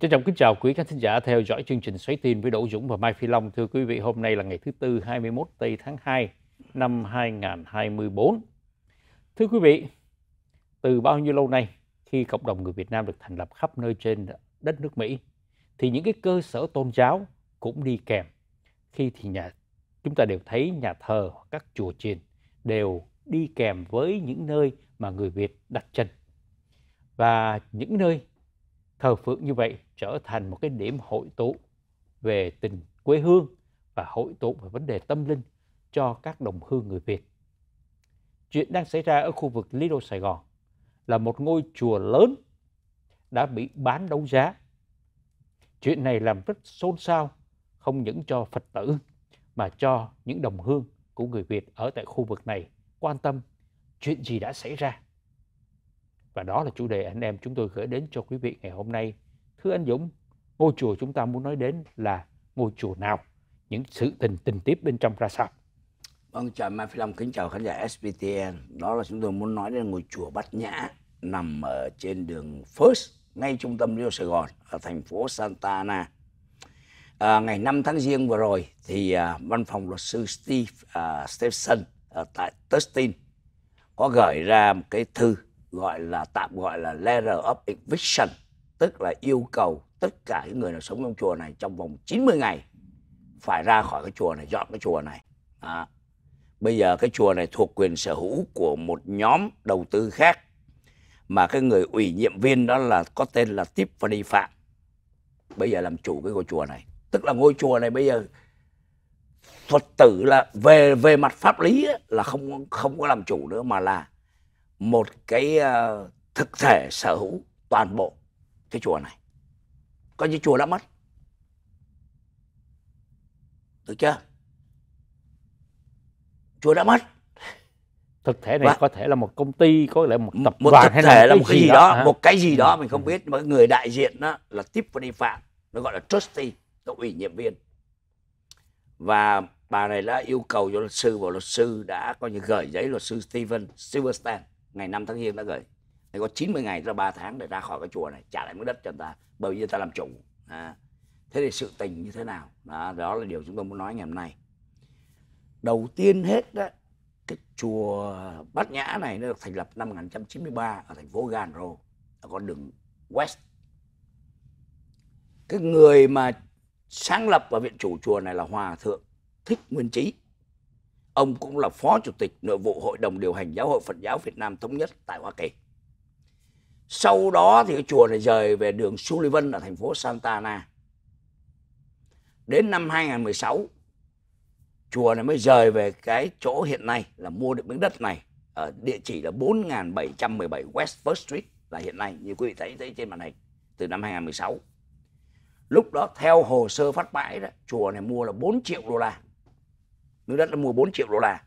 Trân trọng kính chào quý khán thính giả theo dõi chương trình Xoáy tin với Đỗ Dũng và Mai Phi Long. Thưa quý vị, hôm nay là ngày thứ Tư 21 tây tháng 2 năm 2024. Thưa quý vị, từ bao nhiêu lâu nay khi cộng đồng người Việt Nam được thành lập khắp nơi trên đất nước Mỹ thì những cái cơ sở tôn giáo cũng đi kèm. Khi thì nhà chúng ta đều thấy nhà thờ các chùa chiền đều đi kèm với những nơi mà người Việt đặt chân. Và những nơi thờ phượng như vậy trở thành một cái điểm hội tụ về tình quê hương và hội tụ về vấn đề tâm linh cho các đồng hương người Việt. Chuyện đang xảy ra ở khu vực Lido Sài Gòn là một ngôi chùa lớn đã bị bán đấu giá. Chuyện này làm rất xôn xao, không những cho Phật tử mà cho những đồng hương của người Việt ở tại khu vực này quan tâm chuyện gì đã xảy ra. Và đó là chủ đề anh em chúng tôi gửi đến cho quý vị ngày hôm nay. Thưa anh Dũng, ngôi chùa chúng ta muốn nói đến là ngôi chùa nào? Những sự tình tình tiết bên trong ra sao? Vâng, chào Mai Phi Long, kính chào khán giả SBTN. Đó là chúng tôi muốn nói đến ngôi chùa Bát Nhã nằm ở trên đường First, ngay trung tâm Rio Sài Gòn, ở thành phố Santa Ana. À, ngày 5 tháng Giêng vừa rồi thì à, văn phòng luật sư Steve à, Stevenson ở à, tại Tustin có gửi ra một cái thư gọi là tạm gọi là letter of eviction tức là yêu cầu tất cả những người nào sống trong chùa này trong vòng 90 ngày phải ra khỏi cái chùa này dọn cái chùa này à. bây giờ cái chùa này thuộc quyền sở hữu của một nhóm đầu tư khác mà cái người ủy nhiệm viên đó là có tên là Tiffany Phạm bây giờ làm chủ cái ngôi chùa này tức là ngôi chùa này bây giờ Phật tử là về về mặt pháp lý là không không có làm chủ nữa mà là một cái uh, thực thể sở hữu toàn bộ cái chùa này coi như chùa đã mất được chưa chùa đã mất thực thể này Và, có thể là một công ty có lẽ một tập một đoàn thực hay thể là một cái gì đó, đó một cái gì đó ừ. mình không biết mà người đại diện đó là tiếp đi phạm nó gọi là trustee là ủy nhiệm viên và bà này đã yêu cầu cho luật sư và luật sư đã coi như gửi giấy luật sư Steven Silverstein ngày 5 tháng giêng đã gửi thì có 90 ngày ra 3 tháng để ra khỏi cái chùa này trả lại miếng đất cho người ta bởi vì người ta làm chủ à, thế thì sự tình như thế nào đó, đó là điều chúng tôi muốn nói ngày hôm nay đầu tiên hết đó cái chùa Bát Nhã này nó được thành lập năm 1993 ở thành phố Gan Rô ở con đường West cái người mà sáng lập và viện chủ chùa này là hòa thượng thích nguyên Chí ông cũng là phó chủ tịch nội vụ hội đồng điều hành giáo hội Phật giáo Việt Nam thống nhất tại Hoa Kỳ. Sau đó thì cái chùa này rời về đường Sullivan ở thành phố Santa Ana. Đến năm 2016, chùa này mới rời về cái chỗ hiện nay là mua được miếng đất này ở địa chỉ là 4717 West First Street là hiện nay như quý vị thấy thấy trên màn hình từ năm 2016. Lúc đó theo hồ sơ phát bãi đó, chùa này mua là 4 triệu đô la nước đất đã mua 4 triệu đô la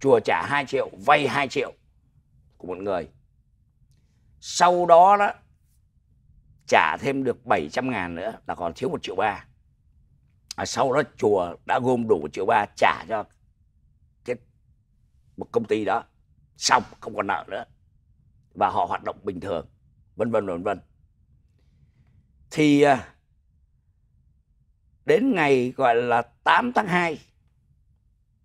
chùa trả 2 triệu vay 2 triệu của một người sau đó đó trả thêm được 700 ngàn nữa là còn thiếu 1 triệu ba à, sau đó chùa đã gom đủ 1 triệu ba trả cho cái một công ty đó xong không còn nợ nữa và họ hoạt động bình thường vân vân vân vân thì à, đến ngày gọi là 8 tháng 2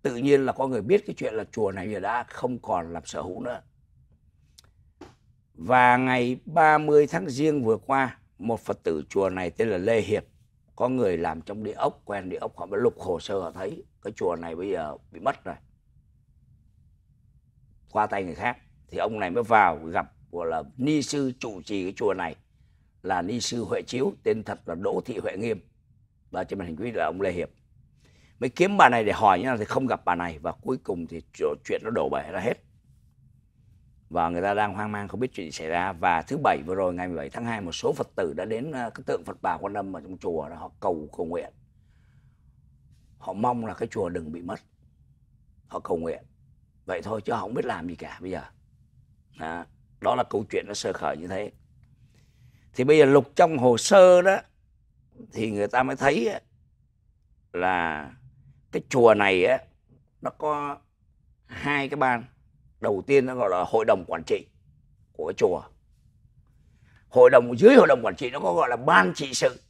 tự nhiên là có người biết cái chuyện là chùa này giờ đã không còn làm sở hữu nữa và ngày 30 tháng riêng vừa qua một phật tử chùa này tên là lê hiệp có người làm trong địa ốc quen địa ốc họ mới lục hồ sơ họ thấy cái chùa này bây giờ bị mất rồi qua tay người khác thì ông này mới vào gặp gọi là ni sư trụ trì cái chùa này là ni sư huệ chiếu tên thật là đỗ thị huệ nghiêm và trên màn hình quý là ông lê hiệp mới kiếm bà này để hỏi nhau thì không gặp bà này và cuối cùng thì chuyện nó đổ bể ra hết và người ta đang hoang mang không biết chuyện gì xảy ra và thứ bảy vừa rồi ngày 17 tháng 2 một số Phật tử đã đến à, cái tượng Phật bà Quan Âm ở trong chùa đó họ cầu cầu nguyện họ mong là cái chùa đừng bị mất họ cầu nguyện vậy thôi chứ họ không biết làm gì cả bây giờ đó, đó là câu chuyện nó sơ khởi như thế thì bây giờ lục trong hồ sơ đó thì người ta mới thấy là cái chùa này á nó có hai cái ban đầu tiên nó gọi là hội đồng quản trị của cái chùa hội đồng dưới hội đồng quản trị nó có gọi là ban trị sự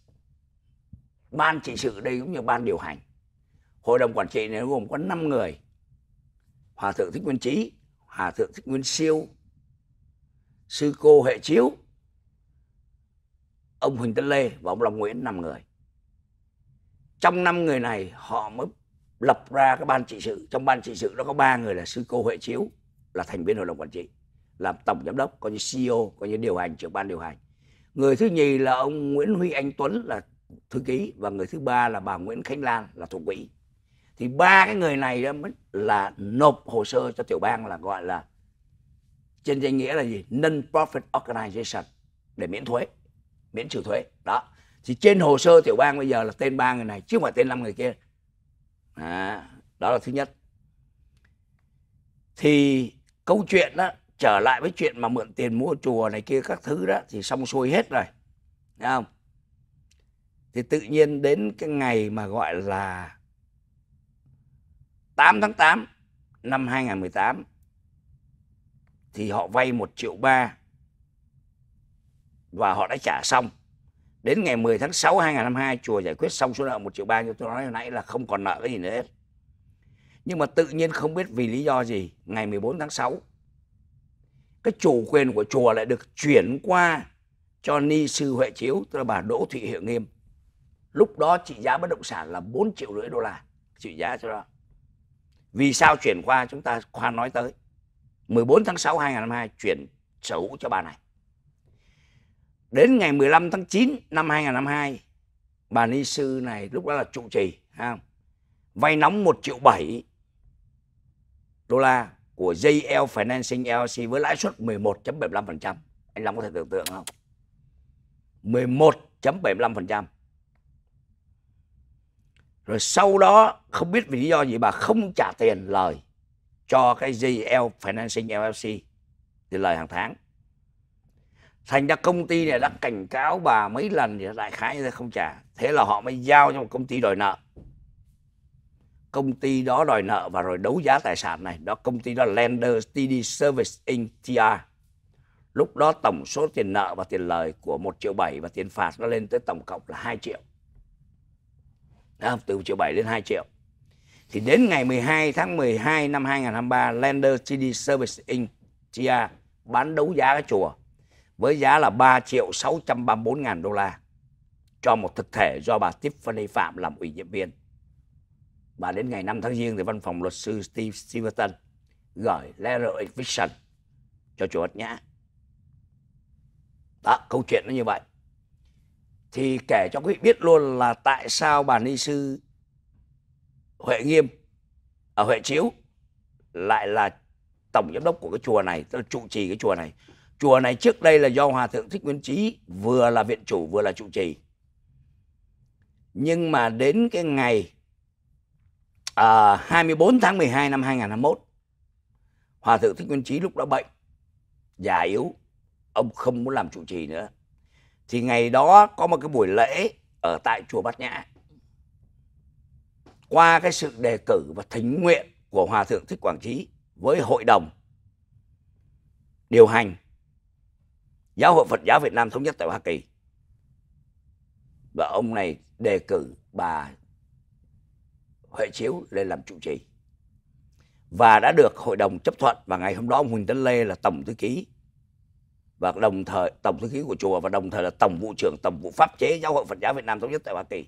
ban trị sự đây cũng như ban điều hành hội đồng quản trị này gồm có 5 người hòa thượng thích nguyên trí hòa thượng thích nguyên siêu sư cô hệ chiếu ông huỳnh tấn lê và ông long nguyễn năm người trong năm người này họ mới lập ra cái ban trị sự trong ban trị sự nó có ba người là sư cô huệ chiếu là thành viên hội đồng quản trị làm tổng giám đốc coi như ceo coi như điều hành trưởng ban điều hành người thứ nhì là ông nguyễn huy anh tuấn là thư ký và người thứ ba là bà nguyễn khánh lan là thủ quỹ thì ba cái người này đó là nộp hồ sơ cho tiểu bang là gọi là trên danh nghĩa là gì non profit organization để miễn thuế miễn trừ thuế đó thì trên hồ sơ tiểu bang bây giờ là tên ba người này chứ không phải tên năm người kia à, đó là thứ nhất thì câu chuyện đó trở lại với chuyện mà mượn tiền mua chùa này kia các thứ đó thì xong xuôi hết rồi Thấy không thì tự nhiên đến cái ngày mà gọi là 8 tháng 8 năm 2018 thì họ vay 1 triệu ba và họ đã trả xong đến ngày 10 tháng 6 2022 chùa giải quyết xong số nợ 1 triệu 3 như tôi nói hồi nãy là không còn nợ cái gì nữa hết. Nhưng mà tự nhiên không biết vì lý do gì, ngày 14 tháng 6 cái chủ quyền của chùa lại được chuyển qua cho ni sư Huệ Chiếu, tức là bà Đỗ Thị Hiệu Nghiêm. Lúc đó trị giá bất động sản là 4 triệu rưỡi đô la, trị giá cho đó. Vì sao chuyển qua chúng ta khoan nói tới. 14 tháng 6 2022 chuyển sở hữu cho bà này. Đến ngày 15 tháng 9 năm 2022, bà ni sư này lúc đó là trụ trì, ha, vay nóng 1 triệu 7 đô la của JL Financing LLC với lãi suất 11.75%. Anh Long có thể tưởng tượng không? 11.75%. Rồi sau đó không biết vì lý do gì bà không trả tiền lời cho cái JL Financing LLC tiền lời hàng tháng thành ra công ty này đã cảnh cáo bà mấy lần thì đại khái như thế không trả thế là họ mới giao cho một công ty đòi nợ công ty đó đòi nợ và rồi đấu giá tài sản này đó công ty đó là lender TD Service Inc TR lúc đó tổng số tiền nợ và tiền lời của một triệu bảy và tiền phạt nó lên tới tổng cộng là 2 triệu đó, từ 1 triệu bảy đến 2 triệu thì đến ngày 12 tháng 12 năm 2023 lender TD Service Inc TR bán đấu giá cái chùa với giá là 3 triệu 634 ngàn đô la cho một thực thể do bà Tiffany Phạm làm ủy nhiệm viên. Và đến ngày 5 tháng Giêng thì văn phòng luật sư Steve Stevenson gửi letter eviction cho chủ Nhã. Đó, câu chuyện nó như vậy. Thì kể cho quý vị biết luôn là tại sao bà ni sư Huệ Nghiêm ở Huệ Chiếu lại là tổng giám đốc của cái chùa này, tức là trụ trì cái chùa này chùa này trước đây là do hòa thượng thích nguyên trí vừa là viện chủ vừa là trụ trì nhưng mà đến cái ngày à, 24 tháng 12 năm 2021 hòa thượng thích nguyên trí lúc đó bệnh già yếu ông không muốn làm trụ trì nữa thì ngày đó có một cái buổi lễ ở tại chùa bát nhã qua cái sự đề cử và thỉnh nguyện của hòa thượng thích quảng trí với hội đồng điều hành Giáo hội Phật giáo Việt Nam thống nhất tại Hoa Kỳ. Và ông này đề cử bà Huệ Chiếu lên làm chủ trì. Và đã được hội đồng chấp thuận và ngày hôm đó ông Huỳnh Tấn Lê là tổng thư ký và đồng thời tổng thư ký của chùa và đồng thời là tổng vụ trưởng tổng vụ pháp chế giáo hội Phật giáo Việt Nam thống nhất tại Hoa Kỳ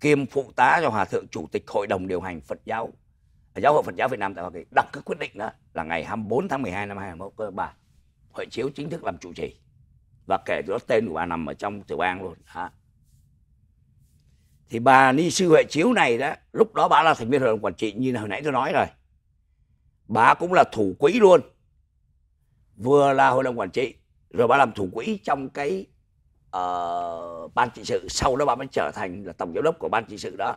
kiêm phụ tá cho hòa thượng chủ tịch hội đồng điều hành Phật giáo giáo hội Phật giáo Việt Nam tại Hoa Kỳ đọc cái quyết định đó là ngày 24 tháng 12 năm 2021 cơ bản Hội Chiếu chính thức làm chủ trì và kể từ đó tên của bà nằm ở trong tiểu bang luôn đó. thì bà ni sư Huệ Chiếu này đó lúc đó bà là thành viên hội đồng quản trị như hồi nãy tôi nói rồi bà cũng là thủ quỹ luôn vừa là hội đồng quản trị rồi bà làm thủ quỹ trong cái uh, ban trị sự sau đó bà mới trở thành là tổng giám đốc của ban trị sự đó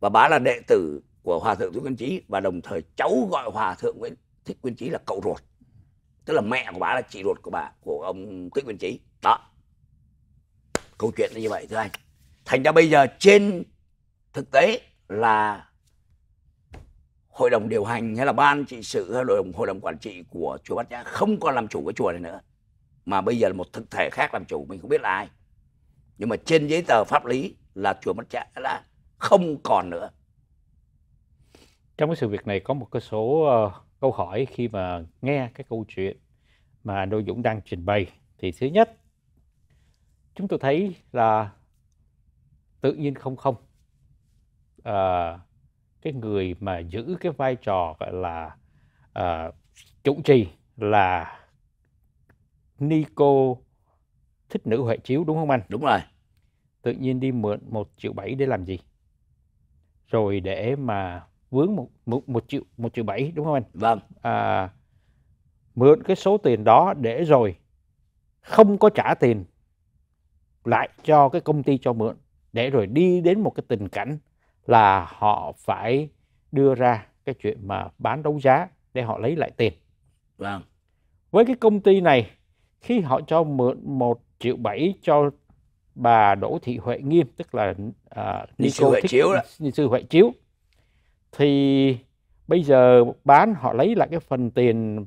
và bà là đệ tử của hòa thượng Thích Quyên Chí và đồng thời cháu gọi hòa thượng Nguyễn Thích Quyên Chí là cậu ruột tức là mẹ của bà là chị ruột của bà của ông Thích Nguyên Chí đó câu chuyện là như vậy thưa anh thành ra bây giờ trên thực tế là hội đồng điều hành hay là ban trị sự hay hội đồng hội đồng quản trị của chùa Bát Nhã không còn làm chủ cái chùa này nữa mà bây giờ là một thực thể khác làm chủ mình không biết là ai nhưng mà trên giấy tờ pháp lý là chùa Bát Nhã đã không còn nữa trong cái sự việc này có một cái số uh câu hỏi khi mà nghe cái câu chuyện mà anh Đô Dũng đang trình bày thì thứ nhất chúng tôi thấy là tự nhiên không không à, cái người mà giữ cái vai trò gọi là à, chủ trì là Nico thích nữ Huệ Chiếu đúng không anh? Đúng rồi. Tự nhiên đi mượn một triệu bảy để làm gì? Rồi để mà vướng một, một, một triệu một triệu bảy đúng không anh vâng à, mượn cái số tiền đó để rồi không có trả tiền lại cho cái công ty cho mượn để rồi đi đến một cái tình cảnh là họ phải đưa ra cái chuyện mà bán đấu giá để họ lấy lại tiền. Vâng. Với cái công ty này khi họ cho mượn một triệu bảy cho bà Đỗ Thị Huệ Nghiêm tức là uh, Ni Sư Huệ Chiếu đó. Ni Sư Huệ Chiếu thì bây giờ bán họ lấy lại cái phần tiền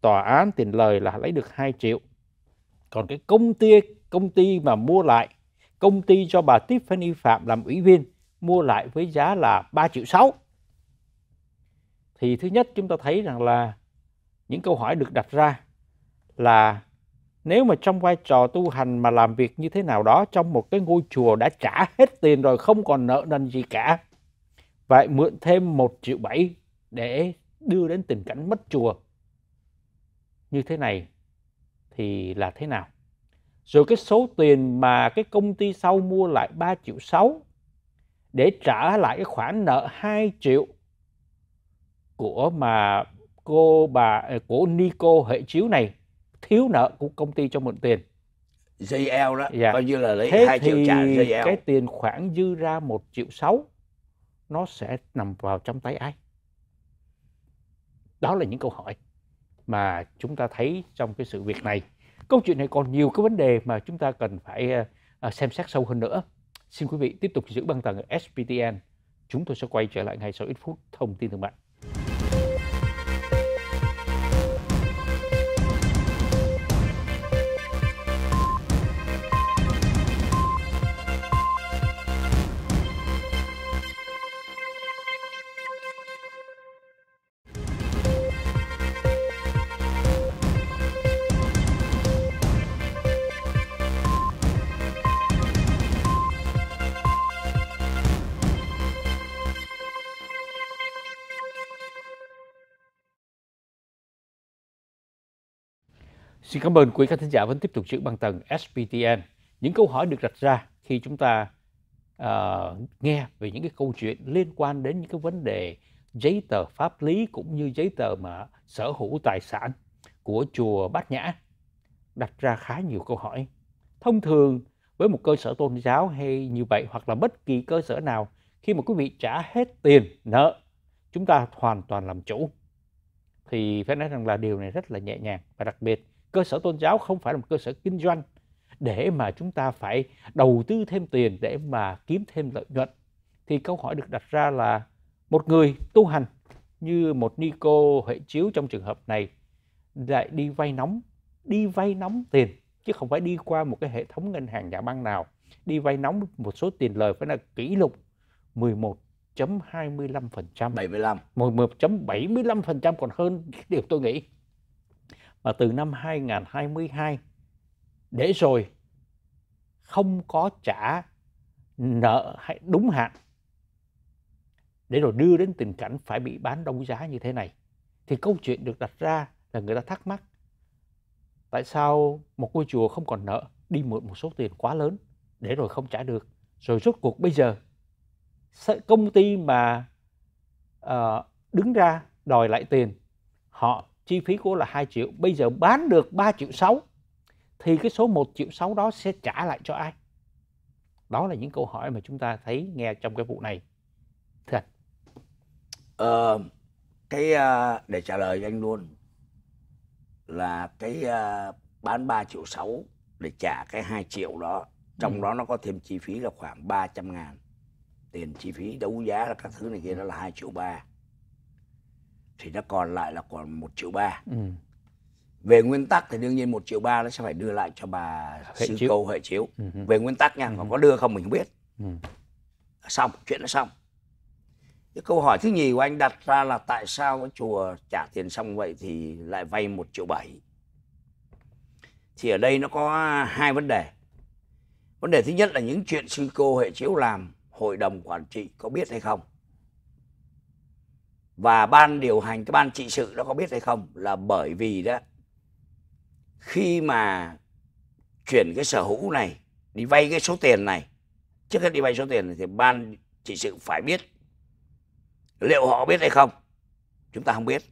tòa án tiền lời là lấy được 2 triệu còn cái công ty công ty mà mua lại công ty cho bà Tiffany Phạm làm ủy viên mua lại với giá là 3 triệu 6 thì thứ nhất chúng ta thấy rằng là những câu hỏi được đặt ra là nếu mà trong vai trò tu hành mà làm việc như thế nào đó trong một cái ngôi chùa đã trả hết tiền rồi không còn nợ nần gì cả Vậy mượn thêm một triệu bảy để đưa đến tình cảnh mất chùa như thế này thì là thế nào? Rồi cái số tiền mà cái công ty sau mua lại 3 triệu 6 để trả lại cái khoản nợ 2 triệu của mà cô bà à, của Nico hệ chiếu này thiếu nợ của công ty cho mượn tiền. JL đó, dạ. coi như là lấy Thế 2 triệu trả JL. Cái tiền khoản dư ra 1 triệu 6 nó sẽ nằm vào trong tay ai? Đó là những câu hỏi mà chúng ta thấy trong cái sự việc này. Câu chuyện này còn nhiều cái vấn đề mà chúng ta cần phải ờ, ờ, xem xét sâu hơn nữa. Xin quý vị tiếp tục giữ băng tầng SPTN. Chúng tôi sẽ quay trở lại ngay sau ít phút thông tin thương mại. Xin cảm ơn quý khán thính giả vẫn tiếp tục giữ băng tầng SPTN. Những câu hỏi được đặt ra khi chúng ta uh, nghe về những cái câu chuyện liên quan đến những cái vấn đề giấy tờ pháp lý cũng như giấy tờ mà sở hữu tài sản của chùa Bát Nhã đặt ra khá nhiều câu hỏi. Thông thường với một cơ sở tôn giáo hay như vậy hoặc là bất kỳ cơ sở nào khi mà quý vị trả hết tiền nợ chúng ta hoàn toàn làm chủ thì phải nói rằng là điều này rất là nhẹ nhàng và đặc biệt cơ sở tôn giáo không phải là một cơ sở kinh doanh để mà chúng ta phải đầu tư thêm tiền để mà kiếm thêm lợi nhuận thì câu hỏi được đặt ra là một người tu hành như một ni cô Huệ Chiếu trong trường hợp này lại đi vay nóng, đi vay nóng tiền chứ không phải đi qua một cái hệ thống ngân hàng nhà băng nào, đi vay nóng một số tiền lời phải là kỷ lục 11.25%. 75. 11.75% còn hơn điều tôi nghĩ mà từ năm 2022 để rồi không có trả nợ đúng hạn để rồi đưa đến tình cảnh phải bị bán đấu giá như thế này thì câu chuyện được đặt ra là người ta thắc mắc tại sao một ngôi chùa không còn nợ đi mượn một số tiền quá lớn để rồi không trả được rồi rốt cuộc bây giờ công ty mà uh, đứng ra đòi lại tiền họ chi phí của là 2 triệu bây giờ bán được 3 triệu 6 thì cái số 1 triệu 6 đó sẽ trả lại cho ai đó là những câu hỏi mà chúng ta thấy nghe trong cái vụ này thật ờ, cái ờ, để trả lời anh luôn là cái ờ, bán 3 triệu 6 để trả cái 2 triệu đó trong ừ. đó nó có thêm chi phí là khoảng 300 ngàn tiền chi phí đấu giá là các thứ này kia đó là 2 triệu 3 thì nó còn lại là còn một triệu ba ừ. về nguyên tắc thì đương nhiên một triệu ba nó sẽ phải đưa lại cho bà hệ sư chiếu. câu hệ chiếu ừ. về nguyên tắc nha ừ. còn có đưa không mình không biết ừ. xong chuyện đã xong cái câu hỏi thứ nhì của anh đặt ra là tại sao cái chùa trả tiền xong vậy thì lại vay một triệu bảy thì ở đây nó có hai vấn đề vấn đề thứ nhất là những chuyện sư cô hệ chiếu làm hội đồng quản trị có biết hay không và ban điều hành cái ban trị sự đó có biết hay không là bởi vì đó khi mà chuyển cái sở hữu này đi vay cái số tiền này trước hết đi vay số tiền này, thì ban trị sự phải biết liệu họ biết hay không chúng ta không biết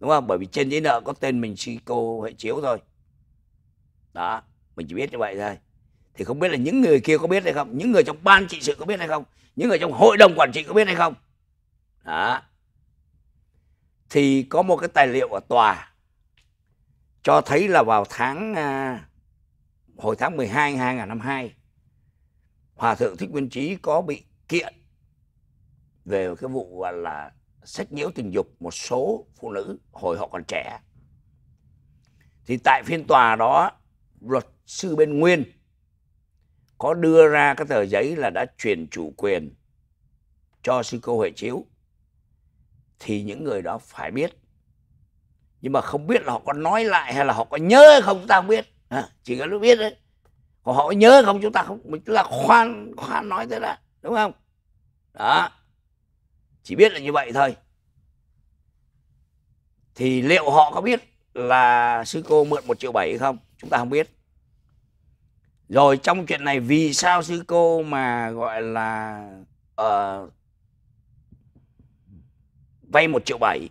đúng không bởi vì trên giấy nợ có tên mình si cô hệ chiếu thôi đó mình chỉ biết như vậy thôi thì không biết là những người kia có biết hay không những người trong ban trị sự có biết hay không những người trong hội đồng quản trị có biết hay không đó. Thì có một cái tài liệu ở tòa cho thấy là vào tháng à, hồi tháng 12 2002 Hòa thượng Thích Nguyên Trí có bị kiện về cái vụ gọi là sách nhiễu tình dục một số phụ nữ hồi họ còn trẻ. Thì tại phiên tòa đó, luật sư bên Nguyên có đưa ra cái tờ giấy là đã chuyển chủ quyền cho sư cô Huệ Chiếu thì những người đó phải biết nhưng mà không biết là họ có nói lại hay là họ có nhớ không chúng ta không biết à, chỉ có lúc biết đấy còn họ có nhớ không chúng ta không chúng ta khoan khoan nói thế là đúng không đó chỉ biết là như vậy thôi thì liệu họ có biết là sư cô mượn một triệu bảy không chúng ta không biết rồi trong chuyện này vì sao sư cô mà gọi là uh, vay 1 triệu 7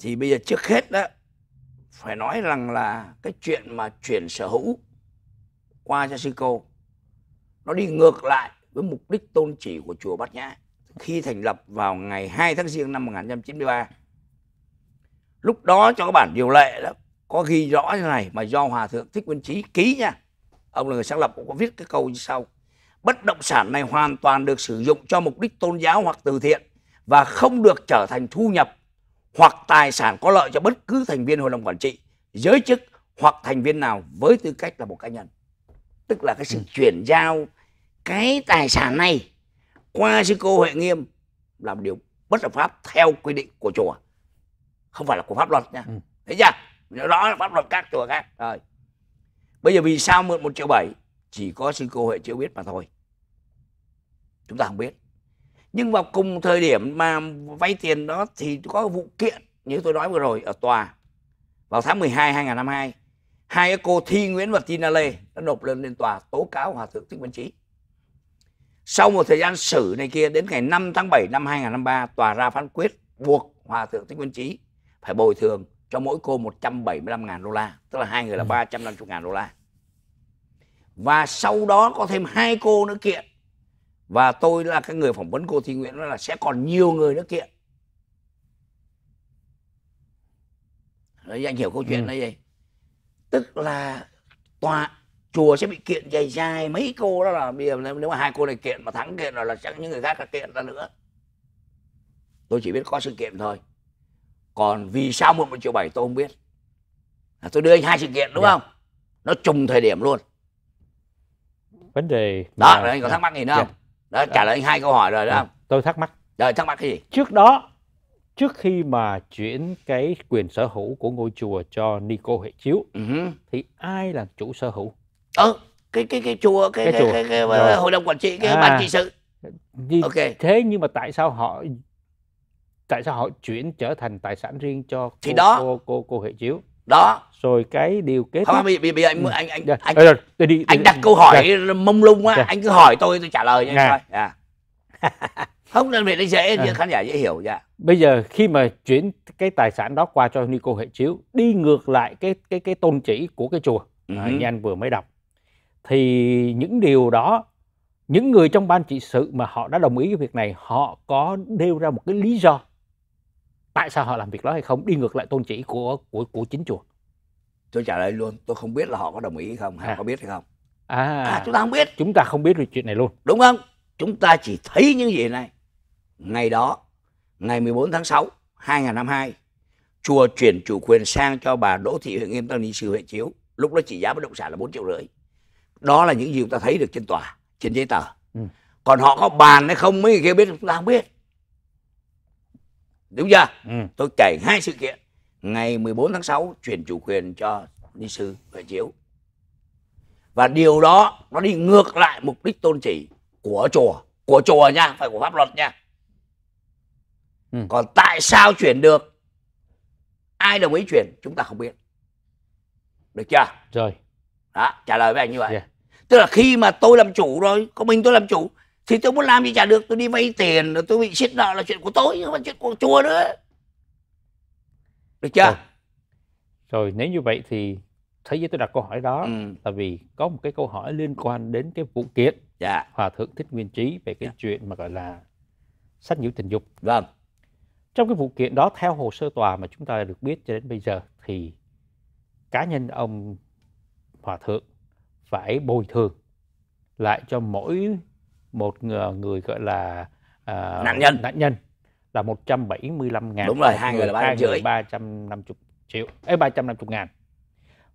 thì bây giờ trước hết đó phải nói rằng là cái chuyện mà chuyển sở hữu qua cho sư cô nó đi ngược lại với mục đích tôn chỉ của chùa Bát Nhã khi thành lập vào ngày 2 tháng Giêng năm 1993. Lúc đó cho các bản điều lệ đó có ghi rõ như này mà do hòa thượng Thích Nguyên Chí ký nha. Ông là người sáng lập cũng có viết cái câu như sau: Bất động sản này hoàn toàn được sử dụng cho mục đích tôn giáo hoặc từ thiện và không được trở thành thu nhập hoặc tài sản có lợi cho bất cứ thành viên hội đồng quản trị, giới chức hoặc thành viên nào với tư cách là một cá nhân. Tức là cái sự ừ. chuyển giao cái tài sản này qua sư cô Huệ Nghiêm làm điều bất hợp pháp theo quy định của chùa. Không phải là của pháp luật nha. Ừ. Thấy chưa? rõ là pháp luật các chùa khác. Rồi. Bây giờ vì sao mượn một triệu bảy chỉ có sư cô Huệ chưa biết mà thôi. Chúng ta không biết nhưng vào cùng thời điểm mà vay tiền đó thì có vụ kiện như tôi nói vừa rồi ở tòa vào tháng 12 2022 hai cô Thi Nguyễn và Tina Lê đã nộp lên lên tòa tố cáo hòa thượng Thích Minh Chí sau một thời gian xử này kia đến ngày 5 tháng 7 năm 2003 tòa ra phán quyết buộc hòa thượng Thích Minh Chí phải bồi thường cho mỗi cô 175.000 đô la, tức là hai người là 350.000 ừ. đô la. Và sau đó có thêm hai cô nữa kiện và tôi là cái người phỏng vấn cô Thị Nguyễn là sẽ còn nhiều người nữa kiện Đấy, anh hiểu câu chuyện ừ. này gì tức là tòa chùa sẽ bị kiện dài dài mấy cô đó là bây giờ nếu mà hai cô này kiện mà thắng kiện rồi là chắc những người khác là kiện ra nữa tôi chỉ biết có sự kiện thôi còn vì sao một một triệu bảy tôi không biết à, tôi đưa anh hai sự kiện đúng yeah. Dạ. không nó trùng thời điểm luôn vấn đề đó là anh có thắc mắc gì nữa yeah. Dạ. không đó trả lời hai câu hỏi rồi đó không? À, tôi thắc mắc rồi thắc mắc cái gì trước đó trước khi mà chuyển cái quyền sở hữu của ngôi chùa cho Nico Huệ Chiếu uh-huh. thì ai là chủ sở hữu? Ờ, cái cái cái chùa cái cái, chùa. cái, cái, cái hội đồng quản trị cái à, ban trị sự. Thì, ok. Thế nhưng mà tại sao họ tại sao họ chuyển trở thành tài sản riêng cho thì cô, đó cô cô cô Huệ Chiếu? đó rồi cái điều kết không bây giờ, bây giờ anh ừ. anh anh yeah. Dạ. anh, rồi, tôi đi, tôi anh đặt câu hỏi yeah. Dạ. mông lung á yeah. Dạ. anh cứ hỏi tôi tôi trả lời nha yeah. thôi yeah. không nên vị nó dễ à. khán giả dễ hiểu dạ bây giờ khi mà chuyển cái tài sản đó qua cho Nico Hệ Chiếu đi ngược lại cái cái cái tôn chỉ của cái chùa uh-huh. như anh vừa mới đọc thì những điều đó những người trong ban trị sự mà họ đã đồng ý cái việc này họ có nêu ra một cái lý do tại sao họ làm việc đó hay không đi ngược lại tôn chỉ của của của chính chùa tôi trả lời luôn tôi không biết là họ có đồng ý hay không hay à. có biết hay không à, à chúng ta không biết chúng ta không biết về chuyện này luôn đúng không chúng ta chỉ thấy những gì này ngày đó ngày 14 tháng 6 2052 chùa chuyển chủ quyền sang cho bà Đỗ Thị Huệ Nghiêm Tăng Ni Sư Huệ Chiếu lúc đó chỉ giá bất động sản là 4 triệu rưỡi đó là những gì chúng ta thấy được trên tòa trên giấy tờ ừ. còn họ có bàn hay không mấy người kia biết chúng ta không biết đúng chưa ừ. tôi kể hai sự kiện ngày 14 tháng 6 chuyển chủ quyền cho ni sư và chiếu và điều đó nó đi ngược lại mục đích tôn chỉ của chùa của chùa nha phải của pháp luật nha ừ. còn tại sao chuyển được ai đồng ý chuyển chúng ta không biết được chưa rồi đó trả lời với anh như vậy yeah. tức là khi mà tôi làm chủ rồi có mình tôi làm chủ thì tôi muốn làm gì chả được tôi đi vay tiền rồi tôi bị siết nợ là chuyện của tôi không phải chuyện của chùa nữa được chưa rồi, rồi nếu như vậy thì thấy giới tôi đặt câu hỏi đó ừ. là vì có một cái câu hỏi liên quan đến cái vụ kiện dạ. hòa thượng thích nguyên trí về cái dạ. chuyện mà gọi là sách nhiễu tình dục vâng trong cái vụ kiện đó theo hồ sơ tòa mà chúng ta được biết cho đến bây giờ thì cá nhân ông hòa thượng phải bồi thường lại cho mỗi một ờ, người, gọi là uh, nạn nhân nạn nhân là 175 ngàn đúng rồi hai người, người là ba trăm rưỡi 350 triệu ấy ba trăm 350 ngàn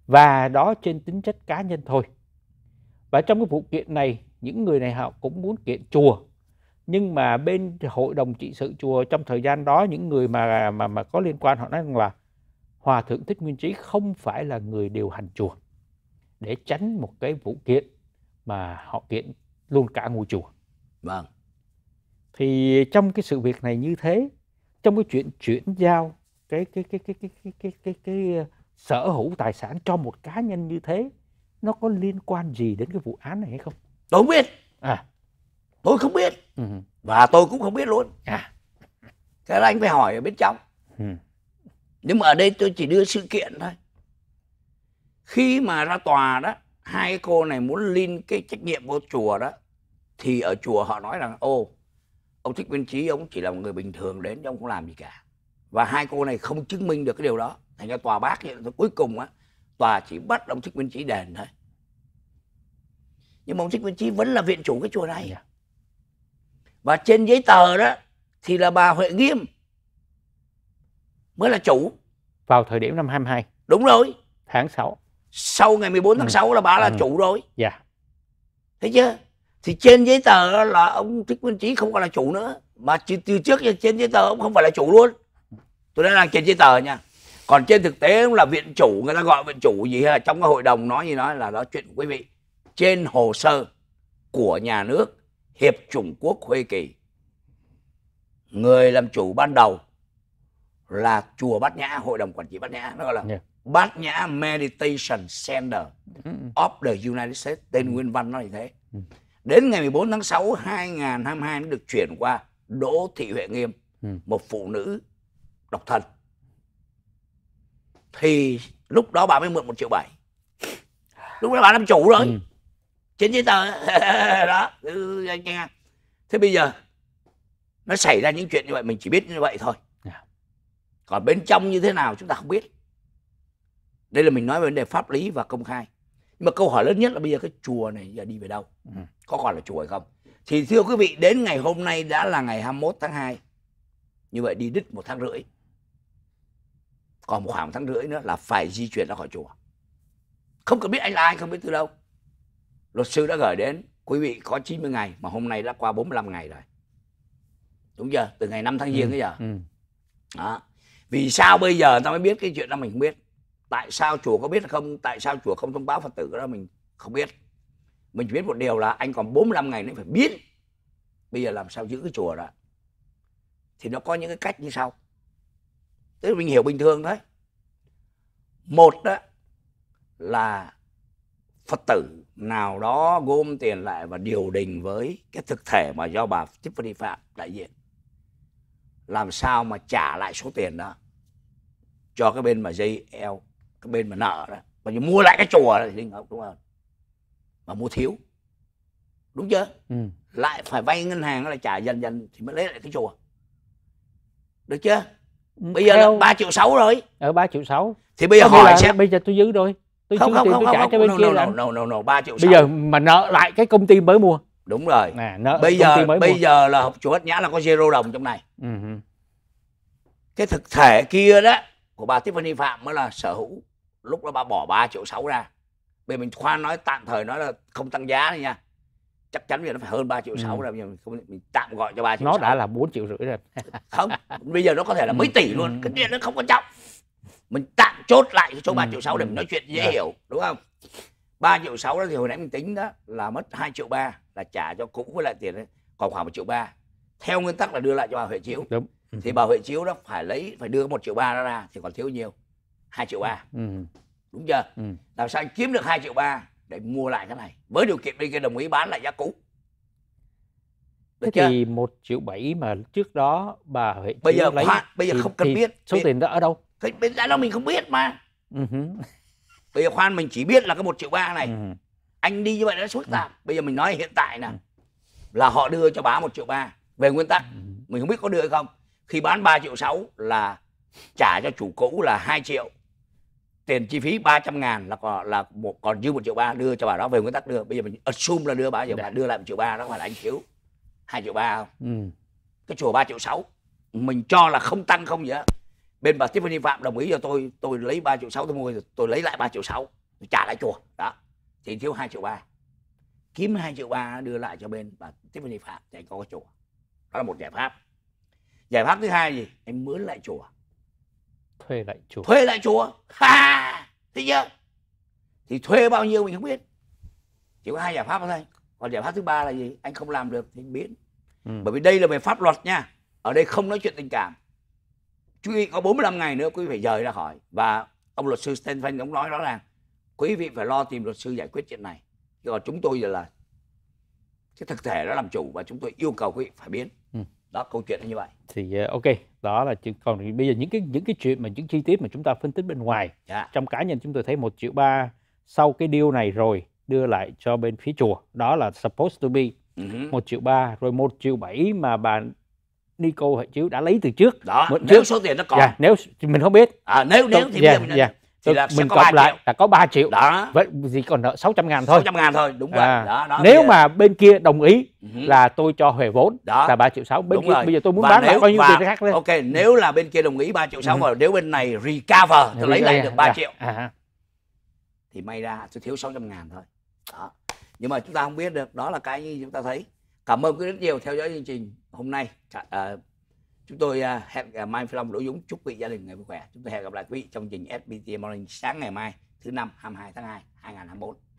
và đó trên tính chất cá nhân thôi và trong cái vụ kiện này những người này họ cũng muốn kiện chùa nhưng mà bên hội đồng trị sự chùa trong thời gian đó những người mà mà mà có liên quan họ nói rằng là hòa thượng thích nguyên trí không phải là người điều hành chùa để tránh một cái vụ kiện mà họ kiện luôn cả ngôi chùa vâng thì trong cái sự việc này như thế trong cái chuyện chuyển giao cái cái cái cái cái cái cái, cái, cái ờ, sở hữu tài sản cho một cá nhân như thế nó có liên quan gì đến cái vụ án này hay không tôi không biết à tôi không biết ừ. và tôi cũng không biết luôn à cái đó anh phải hỏi ở bên trong ừ. nhưng mà ở đây tôi chỉ đưa sự kiện thôi khi mà ra tòa đó hai cô này muốn lin cái trách nhiệm vô chùa đó thì ở chùa họ nói rằng ô ông thích viên trí ông chỉ là một người bình thường đến chứ ông không làm gì cả và hai cô này không chứng minh được cái điều đó thành ra tòa bác vậy cuối cùng á tòa chỉ bắt ông thích viên trí đền thôi nhưng mà ông thích viên trí vẫn là viện chủ cái chùa này dạ. và trên giấy tờ đó thì là bà Huệ Nghiêm mới là chủ vào thời điểm năm 22 đúng rồi tháng 6 sau ngày 14 tháng ừ. 6 là bà là ừ. chủ rồi dạ thấy chưa thì trên giấy tờ là ông thích minh trí không còn là chủ nữa mà từ trước trên giấy tờ ông không phải là chủ luôn tôi đang làm trên giấy tờ nha còn trên thực tế là viện chủ người ta gọi viện chủ gì hay là trong cái hội đồng nói gì nói là đó chuyện của quý vị trên hồ sơ của nhà nước hiệp Trung quốc huê kỳ người làm chủ ban đầu là chùa bát nhã hội đồng quản trị bát nhã nó gọi là yeah. Dạ. Bát Nhã Meditation Center of the United States. Tên nguyên văn nó như thế. Đến ngày 14 tháng 6 2022 mới được chuyển qua Đỗ Thị Huệ Nghiêm, một phụ nữ độc thân. Thì lúc đó bà mới mượn một triệu bảy. Lúc đó bà làm chủ rồi. Ừ. Trên giấy tờ đó. Thế bây giờ nó xảy ra những chuyện như vậy mình chỉ biết như vậy thôi. Dạ. Còn bên trong như thế nào chúng ta không biết đây là mình nói về vấn đề pháp lý và công khai nhưng mà câu hỏi lớn nhất là bây giờ cái chùa này giờ đi về đâu ừ. có còn là chùa hay không thì thưa quý vị đến ngày hôm nay đã là ngày 21 tháng 2 như vậy đi đứt một tháng rưỡi còn khoảng một tháng rưỡi nữa là phải di chuyển ra khỏi chùa không cần biết anh là ai không biết từ đâu luật sư đã gửi đến quý vị có 90 ngày mà hôm nay đã qua 45 ngày rồi đúng chưa từ ngày 5 tháng giêng ừ. tới giờ ừ. đó vì sao bây giờ ta mới biết cái chuyện đó mình không biết tại sao chùa có biết không tại sao chùa không thông báo phật tử đó mình không biết mình chỉ biết một điều là anh còn 45 ngày nữa phải biết bây giờ làm sao giữ cái chùa đó thì nó có những cái cách như sau tức là mình hiểu bình thường thôi một đó là phật tử nào đó gom tiền lại và điều đình với cái thực thể mà do bà Tiffany Phạm đại diện làm sao mà trả lại số tiền đó cho cái bên mà dây eo cái bên mà nợ đó mà như mua lại cái chùa thì linh hợp đúng không mà mua thiếu đúng chưa ừ. lại phải vay ngân hàng là trả dần dần thì mới lấy lại cái chùa được chưa ừ, bây giờ Theo... là ba triệu sáu rồi ở ba triệu sáu thì bây giờ hỏi là, xem bây giờ tôi giữ rồi tôi không không tiền, không tôi không, không. Bên no, kia no, là... no, no, no, triệu 6. bây giờ mà nợ lại cái công ty mới mua đúng rồi à, nợ bây giờ mới bây mua. giờ là học chùa hết nhã là có zero đồng trong này uh cái thực thể kia đó của bà Tiffany Phạm mới là sở hữu lúc đó bà bỏ 3 triệu sáu ra bây mình khoan nói tạm thời nói là không tăng giá này nha chắc chắn là nó phải hơn 3 triệu sáu ừ. rồi mình, không, mình tạm gọi cho ba triệu nó 6. đã là 4 triệu rưỡi rồi không bây giờ nó có thể là mấy ừ. tỷ luôn cái chuyện nó không quan trọng mình tạm chốt lại cho số ba ừ. triệu sáu để mình nói ừ. chuyện dễ dạ. hiểu đúng không 3 triệu 6 đó thì hồi nãy mình tính đó là mất 2 triệu 3 là trả cho cũ với lại tiền ấy, còn khoảng 1 triệu 3. Theo nguyên tắc là đưa lại cho bà Huệ Chiếu. Đúng. Thì bà Huệ Chiếu đó phải lấy phải đưa 1 triệu 3 đó ra thì còn thiếu nhiều. 2 triệu ba ừ, ừ. đúng chưa ừ. làm sao anh kiếm được 2 triệu ba để mua lại cái này với điều kiện bên kia đồng ý bán lại giá cũ được thế chưa? thì một triệu bảy mà trước đó bà Huệ bây giờ lấy khoan, bây giờ thì, không cần biết số tiền đó ở đâu cái bên giá đó mình không biết mà ừ bây giờ khoan mình chỉ biết là cái một triệu ba này ừ anh đi như vậy nó suốt giảm bây giờ mình nói hiện tại nè là họ đưa cho bà một triệu ba về nguyên tắc mình không biết có đưa hay không khi bán 3 triệu 6 là trả cho chủ cũ là 2 triệu tiền chi phí 300 ngàn là còn là một còn dư một triệu ba đưa cho bà đó về nguyên tắc đưa bây giờ mình assume là đưa bà giờ dạ. bà đưa lại một triệu ba đó mà là anh thiếu hai triệu ba không ừ. cái chùa ba triệu sáu mình cho là không tăng không vậy đó. bên bà Tiffany Phạm đồng ý cho tôi tôi lấy ba triệu sáu tôi mua tôi lấy lại ba triệu sáu tôi trả lại chùa đó thì thiếu hai triệu ba kiếm hai triệu ba đưa lại cho bên bà Tiffany Phạm để có cái chùa đó là một giải pháp giải pháp thứ hai gì em mướn lại chùa thuê lại chùa thuê lại chùa ha thấy chưa thì thuê bao nhiêu mình không biết chỉ có hai giải pháp thôi còn giải pháp thứ ba là gì anh không làm được thì anh biến ừ. bởi vì đây là về pháp luật nha ở đây không nói chuyện tình cảm quý vị có 45 ngày nữa quý vị phải rời ra khỏi và ông luật sư Stanford cũng nói rõ ràng quý vị phải lo tìm luật sư giải quyết chuyện này còn chúng tôi giờ là cái thực thể nó làm chủ và chúng tôi yêu cầu quý vị phải biến ừ. đó câu chuyện là như vậy thì ờ, ok đó là còn bây giờ những cái những cái chuyện mà những chi tiết mà chúng ta phân tích bên ngoài yeah. Dạ. trong cá nhân chúng tôi thấy một triệu ba sau cái deal này rồi đưa lại cho bên phía chùa đó là supposed to be ừ một triệu ba rồi một triệu bảy mà bà Nico Hợi Chiếu đã lấy từ trước đó nếu trước. số tiền nó còn yeah, dạ, nếu mình không biết à, nếu nếu thì dạ, yeah, yeah thì là mình cộng lại triệu. là có 3 triệu đó vậy thì còn nợ 600 ngàn thôi 600 ngàn thôi đúng rồi à. đó, đó, nếu mà bên kia đồng ý ừ là tôi cho huề vốn đó. là 3 triệu 6 bên đúng kia rồi. bây giờ tôi muốn và bán nếu, lại bao nhiêu tiền khác lên ok nếu là bên kia đồng ý 3 triệu 6 uh và nếu bên này recover tôi lấy lại được 3 dạ. triệu à, thì may ra tôi thiếu 600 ngàn thôi đó. nhưng mà chúng ta không biết được đó là cái chúng ta thấy cảm ơn quý rất nhiều theo dõi chương trình hôm nay ờ, chúng tôi à, hẹn Mai Phi Long Đỗ Dũng chúc quý vị gia đình ngày vui khỏe chúng tôi hẹn gặp lại quý vị trong chương trình SBT Morning sáng ngày mai thứ năm 22 tháng 2 2024